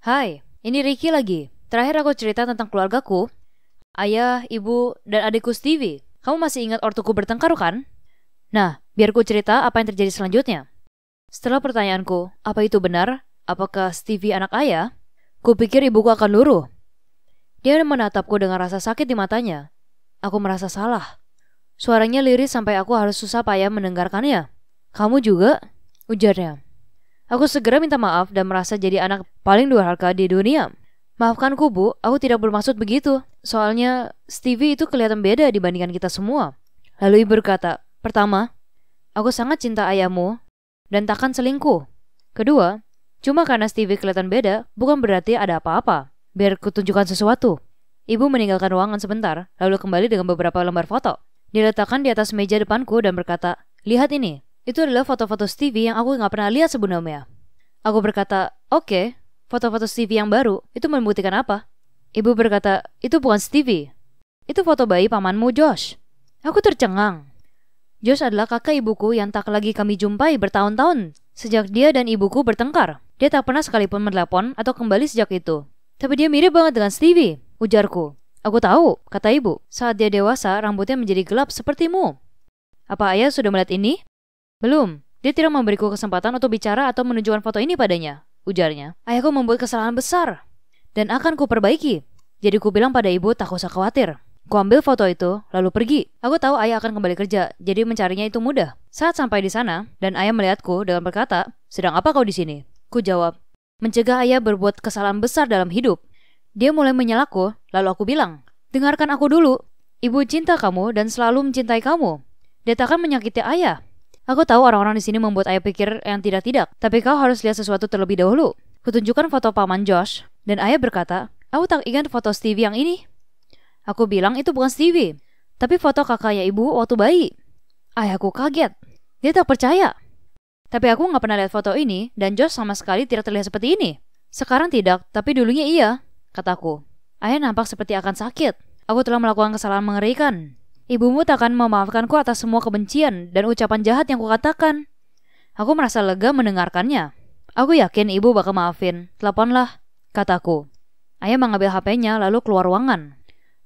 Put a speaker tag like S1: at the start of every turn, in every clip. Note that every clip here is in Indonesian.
S1: Hai, ini Ricky lagi. Terakhir aku cerita tentang keluargaku. Ayah, ibu, dan adikku Stevie. Kamu masih ingat ortuku bertengkar kan? Nah, biar ku cerita apa yang terjadi selanjutnya. Setelah pertanyaanku, apa itu benar? Apakah Stevie anak ayah? Kupikir ibuku akan luruh. Dia menatapku dengan rasa sakit di matanya. Aku merasa salah. Suaranya lirih sampai aku harus susah payah mendengarkannya. Kamu juga? Ujarnya. Aku segera minta maaf dan merasa jadi anak paling harga di dunia. Maafkanku bu, aku tidak bermaksud begitu. Soalnya Stevie itu kelihatan beda dibandingkan kita semua. Lalu ibu berkata, pertama, aku sangat cinta ayahmu dan takkan selingkuh. Kedua, cuma karena Stevie kelihatan beda bukan berarti ada apa-apa. Biar kutunjukkan sesuatu. Ibu meninggalkan ruangan sebentar, lalu kembali dengan beberapa lembar foto. Diletakkan di atas meja depanku dan berkata, lihat ini, itu adalah foto-foto Stevie yang aku nggak pernah lihat sebelumnya. Aku berkata, oke, okay, foto-foto Stevie yang baru, itu membuktikan apa? Ibu berkata, itu bukan Stevie. Itu foto bayi pamanmu Josh. Aku tercengang. Josh adalah kakak ibuku yang tak lagi kami jumpai bertahun-tahun. Sejak dia dan ibuku bertengkar, dia tak pernah sekalipun menelepon atau kembali sejak itu. Tapi dia mirip banget dengan Stevie, ujarku. Aku tahu, kata ibu. Saat dia dewasa, rambutnya menjadi gelap sepertimu. Apa ayah sudah melihat ini? Belum, dia tidak memberiku kesempatan untuk bicara atau menunjukkan foto ini padanya, ujarnya. Ayahku membuat kesalahan besar dan akan kuperbaiki. Jadi ku bilang pada ibu tak usah khawatir. Ku ambil foto itu, lalu pergi. Aku tahu ayah akan kembali kerja, jadi mencarinya itu mudah. Saat sampai di sana, dan ayah melihatku dengan berkata, sedang apa kau di sini? Ku jawab, mencegah ayah berbuat kesalahan besar dalam hidup. Dia mulai menyalahku, lalu aku bilang, dengarkan aku dulu. Ibu cinta kamu dan selalu mencintai kamu. Dia takkan menyakiti ayah. Aku tahu orang-orang di sini membuat ayah pikir yang tidak-tidak, tapi kau harus lihat sesuatu terlebih dahulu. Kutunjukkan foto paman Josh, dan ayah berkata, Aku tak ingat foto Stevie yang ini. Aku bilang itu bukan Stevie, tapi foto kakaknya ibu waktu bayi. Ayahku kaget. Dia tak percaya. Tapi aku nggak pernah lihat foto ini, dan Josh sama sekali tidak terlihat seperti ini. Sekarang tidak, tapi dulunya iya, kataku. Ayah nampak seperti akan sakit. Aku telah melakukan kesalahan mengerikan. Ibumu tak akan memaafkanku atas semua kebencian dan ucapan jahat yang kukatakan. Aku merasa lega mendengarkannya. Aku yakin ibu bakal maafin. Teleponlah, kataku. Ayah mengambil HP-nya lalu keluar ruangan.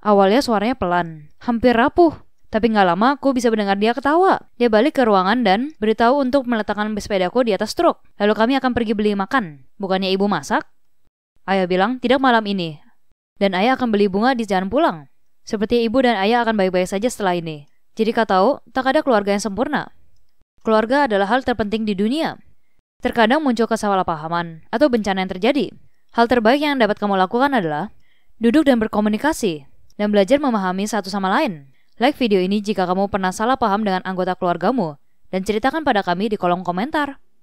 S1: Awalnya suaranya pelan, hampir rapuh. Tapi nggak lama aku bisa mendengar dia ketawa. Dia balik ke ruangan dan beritahu untuk meletakkan sepedaku di atas truk. Lalu kami akan pergi beli makan. Bukannya ibu masak? Ayah bilang, tidak malam ini. Dan ayah akan beli bunga di jalan pulang. Seperti ibu dan ayah akan baik-baik saja setelah ini. Jadi kau tahu, tak ada keluarga yang sempurna. Keluarga adalah hal terpenting di dunia. Terkadang muncul kesalahpahaman atau bencana yang terjadi. Hal terbaik yang dapat kamu lakukan adalah duduk dan berkomunikasi dan belajar memahami satu sama lain. Like video ini jika kamu pernah salah paham dengan anggota keluargamu dan ceritakan pada kami di kolom komentar.